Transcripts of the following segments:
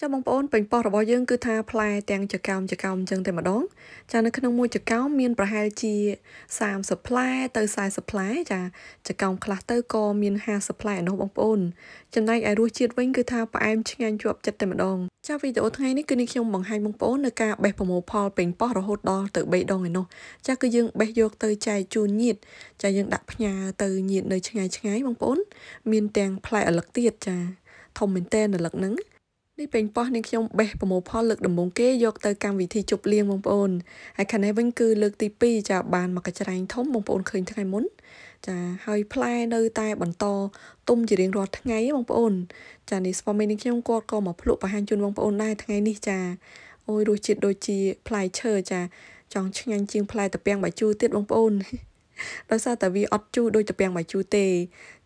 ចាបងប្អូនពេញប៉ោះរបស់យើងគឺថាផ្លែទាំងចកោមចកោមអញ្ចឹងតែម្ដង ចានៅក្នុងមួយចកោមមានប្រហែលជា30ផ្លែទៅ40ផ្លែចាចកោមខ្លះទៅក៏មាន50ផ្លែឯនោះបងប្អូនចំណែកឯរសជាតិវិញគឺថាផ្អែមឆ្ងាញ់ជាប់ចិត្តតែម្ដងចាវីដេអូថ្ងៃនេះគឺនេះខ្ញុំបង្ហាញបងប្អូននៅការបេះប្រមូលផលពេញប៉ោះរហូតដល់ទៅ3ដងឯនោះចាគឺយើង បេះយកទៅចែកជូនញាតិចាយើង ដាក់ផ្ញើទៅញាតិនៅឆ្ងាយឆ្ងាយបងប្អូនមានទាំងផ្លែអលឹកទៀតចាធំមែនតើនៅលឹកហ្នឹងនេះពេញប៉ោះនេះខ្ញុំបេះប្រមូលផលលើកដំបូងគេយក ទៅកម្មវិធីជប់លៀងបងប្អូនហើយខាងនេះវិញគឺលើកទី2ចាបាន មកកច្រែងធំបងប្អូនឃើញថ្ងៃមុនចាហើយផ្លែនៅ តែ បន្តទុំជារៀងរាល់ថ្ងៃបងប្អូនចានេះស្វាមីនេះខ្ញុំគាត់ក៏មកភ្លក់បង្ហាញជូនបងប្អូនដែរថ្ងៃនេះចាអូយរសជាតិដូចជាផ្លែឈើចាចង់ឆ្ងាញ់ជាងផ្លែតាពាំងបាយជូរទៀតបងប្អូនដោយសារតែវាអត់ជូរដូចត្រពាំងបាយជូរទេ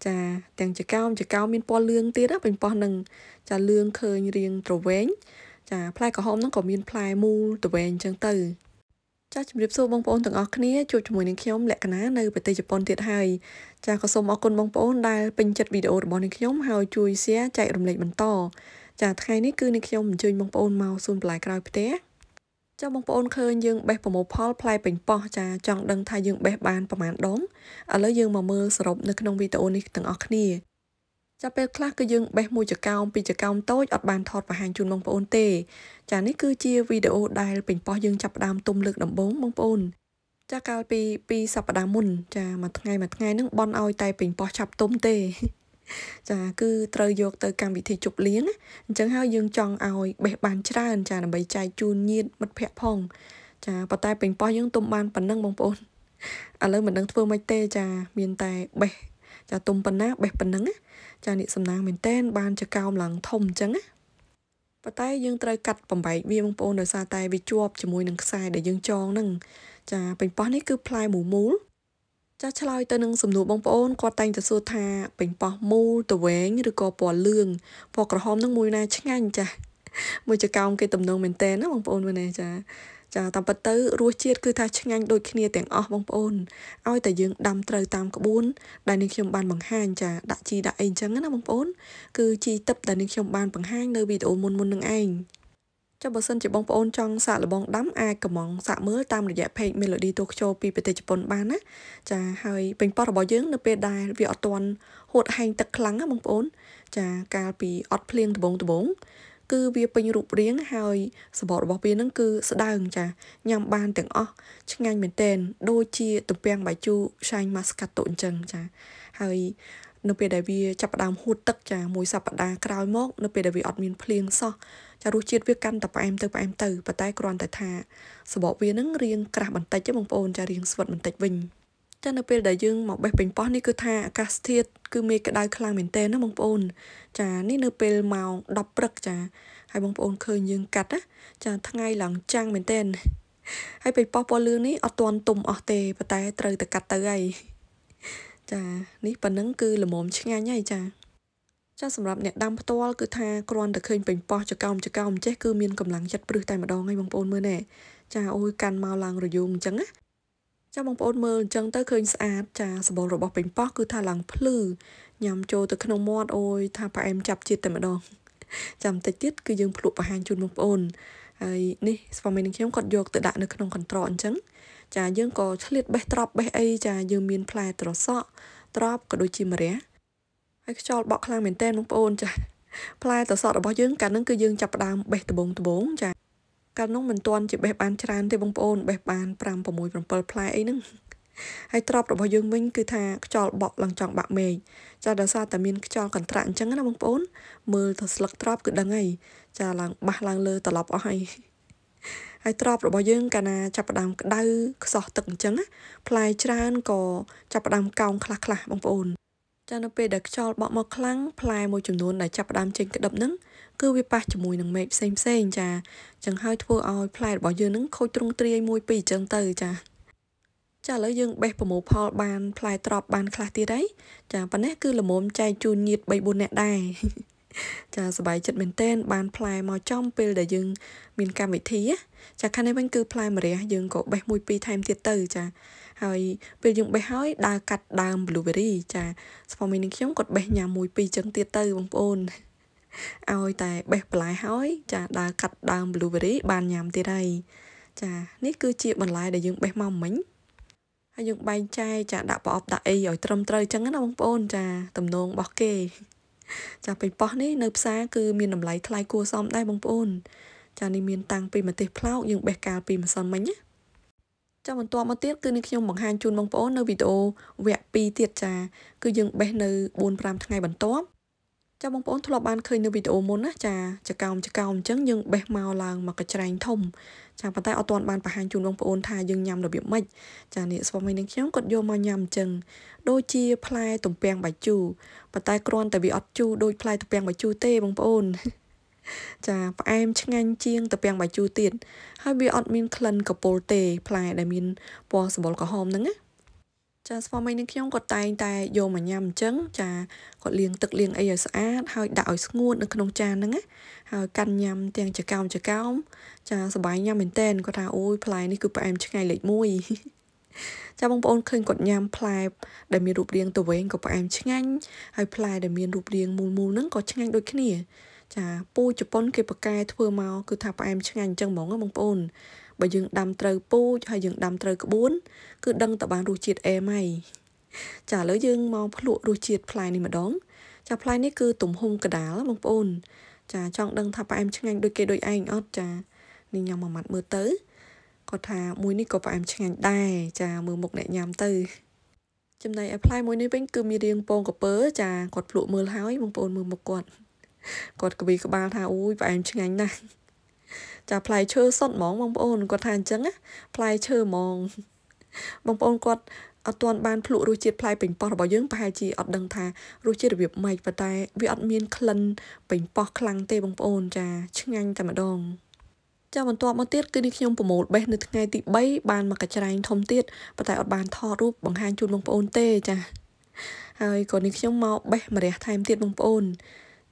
ចាទាំងចកោមចកោមមានពណ៌លឿងទៀតណាពេញប៉ោះនឹងចាលឿងឃើញរាងត្រវែងចាផ្លែក្រហមហ្នឹងក៏មានផ្លែមូលត្រវែងអញ្ចឹងទៅចាជម្រាបសួរបងប្អូនទាំងអស់គ្នា ជួបជាមួយនឹងខ្ញុំលក្ខណានៅប្រទេសជប៉ុនទៀតហើយចាក៏សូមអរគុណបងប្អូនដែលពេញចិត្តវីដេអូរបស់នាងខ្ញុំហើយជួយ share ចែករំលែកបន្តចាថ្ងៃនេះគឺនាងខ្ញុំអញ្ជើញបងប្អូនមកសួនបន្លែក្រោយផ្ទះចុះបងប្អូនឃើញយើងបេះប្រមូលផលផ្លែប៉េងប៉ោះចាចង់ដឹងថាយើងបេះបានប្រមាណដុំឥឡូវយើងមកមើលសរុបនៅក្នុងវីដេអូនេះទាំងអស់គ្នាចាពេលខ្លះគឺយើងបេះមួយចកោមពីរចកោមតូចអត់បានថតបង្ហាញជូនបងប្អូនទេ ចានេះគឺជាវីដេអូដែលប៉េងប៉ោះយើងចាប់ផ្ដើមទុំលើកដំបូងបងប្អូន ចាកាលពីពីសប្តាហ៍មុនចាមួយថ្ងៃមួយថ្ងៃនឹងបន់ឲ្យតែពេញប៉ោះចាប់ទុំទេចាគឺត្រូវយកទៅកម្មវិធីជប់លៀងណាអញ្ចឹងហើយយើងចង់ឲ្យ បេះបានច្រើនចាដើម្បីចែកជូនញាតិមិត្តភ័ក្តិផងចាប៉ុន្តែពេញប៉ោះយើងទុំបានប៉ុណ្ណឹងបងប្អូនឥឡូវមិនដឹងធ្វើម៉េចទេចាមានតែ បេះ ចាទុំប៉ុណ្ណា បេះប៉ុណ្ណឹងណាចាអ្នកសំណាងមែនតែនបានចកោមឡើងធំអញ្ចឹងណាប៉ុន្តែយើងត្រូវកាត់បំបែកវាបងប្អូនដោយសារតែវាជាប់ជាមួយនឹងខ្សែដែលយើងចងហ្នឹងចាពេញប៉ោះនេះគឺផ្លែមូលមូលចាស់ឆ្លើយទៅនឹងសំណួរបងប្អូនគាត់តែងតែសួរថាពេញប៉ោះមូលតវែងឬក៏ពណ៌លឿងពណ៌ក្រហមនឹងមួយណាឆ្ងាញ់ចាស់មួយចកោមគេទំនងមែនតើណាបងប្អូនមើលនេះចាចាតាមពិតទៅរសជាតិគឺថាឆ្ងាញ់ដូចគ្នាទាំងអស់បងប្អូនឲ្យតែយើងដាំត្រូវតាមក្បួនដែលនេះខ្ញុំបានបង្ហាញចាដាក់ជីដាក់អីអញ្ចឹងណាបងប្អូនគឺជីទឹកដែលនេះខ្ញុំបានបង្ហាញនៅវីដេអូមុនមុននឹងឯងចុះបើសិនជាបងប្អូនចង់សាកល្បងដាំអាចកំងសាកមើលតាមរយៈ page Melody Tokyo ពីប្រទេសជប៉ុនបានណាចាហើយពេញប៉ោះរបស់យើង នៅពេលដែលវាអត់ទាន់ហួតហែងទឹកខ្លាំងណាបងប្អូន ចាកាលពីអត់ភ្លៀងដបងដបងគឺវាពេញរូបរាងហើយសម្បករបស់វានឹងគឺស្ដើង ចាញ៉ាំបានទាំងអស់ឆ្ងាញ់មែនតែនដូចជាទំពាំងបាយជូរ Shine Mascato អញ្ចឹងចាហើយ នៅពេលដែលវាចាប់ផ្ដើមហួតទឹកចាមួយសប្ដាហ៍ក្រោយមក នៅពេលដែលវាអត់មានភ្លៀងសោះចារសជាតិវាកាន់តែផ្អែមទៅផ្អែមទៅប៉ុន្តែគ្រាន់តែថាសបកវានឹងរៀងក្រាស់បន្តិចទេបងប្អូនចារៀងស្វិតបន្តិចវិញចានៅពេលដែលយើង មកបេះពេញប៉ោះនេះគឺថាអាកាសធាតុគឺមានក្តៅខ្លាំងមែនទែនណាបងប្អូនចានេះនៅពេលម៉ោង10ព្រឹកចាហើយបងប្អូនឃើញយើងកាត់ណាចាថ្ងៃឡើងចាំងមែនទែនហើយពេញប៉ោះពណ៌លឿងនេះអត់ទាន់ទុំអស់ទេប៉ុន្តែត្រូវតែកាត់ទៅហើយចានេះប៉ុណ្ណឹងគឺល្មមឆ្ងាញ់ហើយចាចាសម្រាប់អ្នកដាំផ្ទាល់គឺថាគ្រាន់តែឃើញពេញប៉ោះចកោមចកោមចេះគឺមានកម្លាំងចិត្តព្រឹសតែម្ដងឯងបងប្អូនមើលណែចាអូយកាន់មកឡើងរយងអញ្ចឹងណាចាបងប្អូនមើលអញ្ចឹងទៅឃើញស្អាតចាសម្បុររបស់ពេញប៉ោះគឺថាឡើងភ្លឺញ៉ាំចូលទៅក្នុងមាត់អូយថាផ្អែមចាប់ជាតិតែម្ដងចាំតិចទៀតគឺយើងភ្លក់បង្ហាញជូនបងប្អូនហើយនេះស្វាមីនឹងខ្ញុំគាត់យកទៅដាក់នៅក្នុងកន្ត្រកអញ្ចឹង ចាយើងក៏ឆ្លៀតបេះត្រប់បេះអីចាយើងមានផ្លែត្រសក់ត្រប់ក៏ដូចជាមរះហើយខ្យល់បក់ខ្លាំងមែនតើបងប្អូនចាផ្លែត្រសក់របស់យើងកាលនោះគឺយើងចាប់ផ្ដើមបេះដបងដបងចាកាលនោះមិនទាន់ជាបេះបានច្រើនទេបងប្អូនបេះបាន5 6 7ផ្លែអីហ្នឹងហើយទ្រប របស់យើងវិញគឺថាខ្យល់បក់ឡើងចង់បាក់មេឃចាដោយសារតែមានខ្យល់កន្ត្រាក់អញ្ចឹងណាបងប្អូន មើលទៅស្លឹកទ្រប គឺដឹងហើយចាឡើងបាស់ឡើងលើត្រឡប់អស់ហើយហើយទ្របរបស់យើងកាលណាចាប់ផ្ដើមក្តៅខ្សោះទឹកអញ្ចឹងណាផ្លែច្រើនក៏ចាប់ផ្ដើមកោងខ្លះខ្លះបងប្អូនចានៅពេលដែលខ្យល់បក់មកខ្លាំងផ្លែមួយចំនួនដែលចាប់ផ្ដើមចេញក្តឹបហ្នឹងគឺវាប៉ះជាមួយនឹងមេឃផ្សេងផ្សេងចាចឹងហើយធ្វើឲ្យផ្លែរបស់យើងហ្នឹងខូចទ្រង់ទ្រាយមួយពីរចឹងទៅចាចាឥឡូវយើងបេះប្រមូលផលបានផ្លែត្រប់បានខ្លះទៀតហើយចាប៉ុណ្ណេះគឺល្មមចែកជូនញាត3 4នាក់ដែរចាសបាយចិត្តមែនតែនបានផ្លែមកចំពេលដែលយើងមានកម្មវិធីចាខាងនេះវិញគឺផ្លែម្រះយើងក៏បេះមួយពីរថែមទៀតទៅ ចាហើយពេលយើងបេះហើយដើរកាត់ដើម blueberry ចាស្វាមីនឹងខ្ញុំគាត់បេះញ៉ាំមួយពីរចឹងទៀតទៅបងប្អូនឲ្យតែបេះបន្លែហើយចាដើរកាត់ដើម blueberry បានញ៉ាំទៀតហើយចានេះគឺជាបន្លែ ដែលយើងបេះមកមិញហើយយើងបែងចែកចាដាក់ប្រអប់ដាក់អីឲ្យត្រឹមត្រូវចឹងណាបងប្អូនចាទំនងរបស់គេចាប៉េងប៉ោះនេះនៅផ្សារគឺមានតម្លៃថ្លៃគួរសមដែរបងប្អូនចានេះមានតាំងពីម្ទេសផ្លោកយើងបេះកាលពីម្សិលមិញណាចាំបន្តមកទៀតគឺនេះខ្ញុំបង្ហាញជូនបងប្អូននៅវីដេអូវគ្គ2ទៀតចា គឺយើងបេះនៅ4 5ថ្ងៃ បន្ទាប់ចាបងប្អូនធ្លាប់បានឃើញនៅវីដេអូមុនណាចាចកោមចកោមអញ្ចឹងយើងបេះមកឡើងមកកញ្ច្រែងធំចាប៉ុន្តែអត់ទាន់បានបង្ហាញជូនបងប្អូនថាយើងញ៉ាំរបៀបម៉េចចានេះស្វាមីនឹងខ្ញុំគាត់យកមកញ៉ាំអញ្ចឹងដូចជា ផ្លែ ទំពាំងបាយជូរប៉ុន្តែគ្រាន់តែវាអត់ជូរដូចផ្លែទំពាំងបាយជូរទេបងប្អូនចាផ្អែមឆ្ងាញ់ជាងទំពាំងបាយជូរទៀតហើយវាអត់មានក្លិនកពុលទេផ្លែដែលមានពណ៌សម្បុរក្រហមហ្នឹងណាចាស្វាមីនឹងខ្ញុំគាត់តែងតែយកមកញ៉ាំអញ្ចឹងចាគាត់លាងទឹកលាងអីឲ្យស្អាតហើយដាក់ឲ្យស្ងួតនៅក្នុងចានហ្នឹងណាហើយកាន់ញ៉ាំទាំងចកោមចកោមចាសបាយញ៉ាំមែនតើគាត់ថាអូយផ្លែនេះគឺផ្អែមឆ្ងាញ់លេខ1ចាបងប្អូនឃើញគាត់ញ៉ាំផ្លែ ដែលមានរូបរាងទៅវែងក៏ផ្អែមឆ្ងាញ់ហើយផ្លែដែលមានរូបរាងមូលមូលហ្នឹងក៏ឆ្ងាញ់ដូចគ្នា ចាពូជប៉ុនគេប្រកែធ្វើមកគឺថាផ្អែមឆ្ងាញ់អញ្ចឹងហ្មងបងប្អូនបើយើងដាំត្រូវពូជហើយយើងដាំត្រូវក្បួនគឺដឹងតបានរសជាតិអែមហើយចាឥឡូវយើងមកភ្លក់រសជាតិផ្លែនេះម្ដងចាផ្លែនេះគឺទំហំកដាលបងប្អូនចាចង់ដឹងថាផ្អែមឆ្ងាញ់ដូចគេដូចឯងអត់ចានេះញ៉ាំមួយម៉ាត់មើលទៅគាត់ថាមួយនេះក៏ផ្អែមឆ្ងាញ់ដែរចាមើលមុខអ្នកញ៉ាំទៅ ចំណែកឯផ្លែមួយនេះវិញគឺមានរាងពងក្រពើ ចាគាត់ភ្លក់មើលហើយបងប្អូនមើលមុខគាត់គាត់ក្បីក្បាលថាអូយផ្អែមឆ្ងាញ់ណាស់ចាផ្លែឈើសុតហ្មង បងប្អូនគាត់ថាអញ្ចឹងណាផ្លែឈើហ្មងបងប្អូនគាត់អត់ទាន់បានភ្លក់រសជាតិផ្លែប៉េងប៉ោះរបស់យើងប្រហែលជាអត់ដឹងថារសជាតិរបៀបម៉េចប៉ុន្តែវាអត់មានក្លិនប៉េងប៉ោះខ្លាំងទេបងប្អូនចាឆ្ងាញ់តែម្ដងចាំបន្ទាប់មកទៀតគឺនេះខ្ញុំប្រមូលបេះ នៅថ្ងៃទី3បានមកកញ្ច្រែងធំទៀតប៉ុន្តែ អត់បានថតរូបបង្ហាញជូនបងប្អូនទេចាហើយក៏នេះខ្ញុំមកបេះម្រះថែមទៀតបងប្អូន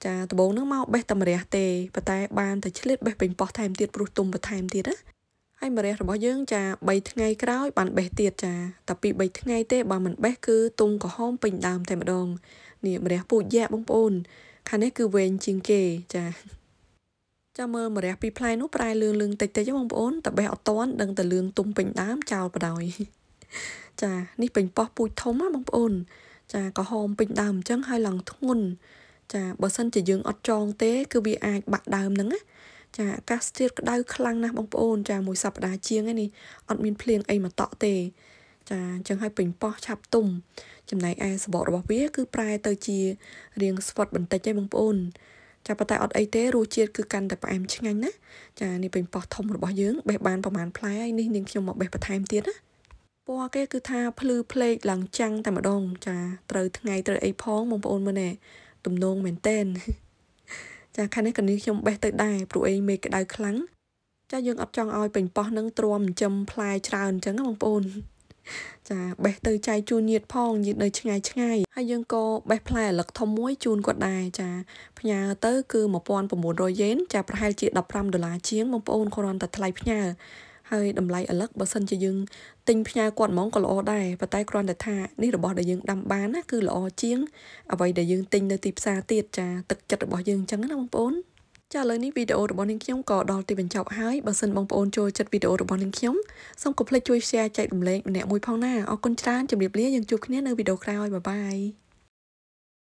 ចាដំបូងហ្នឹងមកបេះតម្រះទេប៉ុន្តែបានតែឆ្លៀតបេះពេញប៉ោះថែមទៀតព្រោះទុំបន្ថែមទៀតណាហើយម្រះរបស់យើងចា3ថ្ងៃក្រោយ បានបេះទៀតចាតែពី3ថ្ងៃទេបើមិនបេះគឺទុំក្រហមពេញដើមតែម្ដងនេះម្រះពូជយ៉ាបងប្អូនខាងនេះគឺវែងជាងគេចាចាំមើលម្រះពីផ្លែនោះប្រែលឿងលឿងតិចតិចបងប្អូនតែបេះអត់តាន់ដឹងតែលឿងទុំពេញដើមចោលបដ ாய் ចានេះពេញប៉ោះពូជធំណាបងប្អូន ចាក្រហមពេញដើមអញ្ចឹងហើយឡើងធ្ងន់ចាបើសិនជាយើងអត់ចងទេ គឺវាអាចបាក់ដើមហ្នឹងណាចាអាកាសធាតុក្តៅខ្លាំងណាស់បងប្អូនចាមួយសប្តាហ៍ជាងឯនេះអត់មានភ្លៀងអីមកតក់ទេចាអញ្ចឹងឲ្យពេញប៉ោះឆាប់ទុំចំណែកឯសបករបស់វាគឺប្រែទៅជារាងស្វិតបន្តិចឯបងប្អូន ចាប៉ុន្តែអត់អីទេរសជាតិគឺកាន់តែផ្អែមឆ្ងាញ់ណាចានេះពេញប៉ោះធំរបស់យើងបេះបានប្រហែលផ្លែហើយនេះនាងខ្ញុំមកបេះបន្ថែមទៀតណាពណ៌គេគឺថាភ្លឺផ្លេកឡើងចាំងតែម្ដងចាត្រូវថ្ងៃត្រូវអីផងបងប្អូនមើលណែទំនងមែនតែនចាខាងនេះក៏នេះខ្ញុំបេះ ទៅដែរព្រោះអីមេឃក្តៅខ្លាំងចាយើងអត់ចង់ឲ្យពេញប៉ោះនឹងទ្រាំចិញ្ចឹមផ្លែច្រើនអញ្ចឹងបងប្អូនចាបេះទៅចែកជូនញាតផងញាតនៅឆ្ងាយឆ្ងាយហើយយើងក៏បេះផ្លែលឹកធំមួយជូនគាត់ដែរចា ផ្ញើទៅគឺ1900យេនចាប្រហែលជា15ដុល្លារជាងបងប្អូនគ្រាន់តែថ្លៃផ្ញើហើយតម្លៃអលឹកបើសិនជាយើងទិញផ្ញើគាត់ហ្មងក៏ល្អដែរប៉ុន្តែគ្រាន់តែថានេះរបស់ដែលយើងដាំបានណាគឺល្អជាងអ្វីដែលយើងទិញនៅទីផ្សារទៀតចាទឹកចិត្តរបស់យើងអញ្ចឹងណាបងប្អូនចាឥឡូវនេះវីដេអូរបស់នាងខ្ញុំក៏ដល់ទីបញ្ចប់ហើយបើសិនបងប្អូនចូលចិត្តវីដេអូរបស់នាងខ្ញុំសូមកុំភ្លេចជួយ share ចែករំលែកម្នាក់មួយផងណាអរគុណច្រើនជម្រាបលាយើងជួបគ្នានៅវីដេអូក្រោយបាយបាយ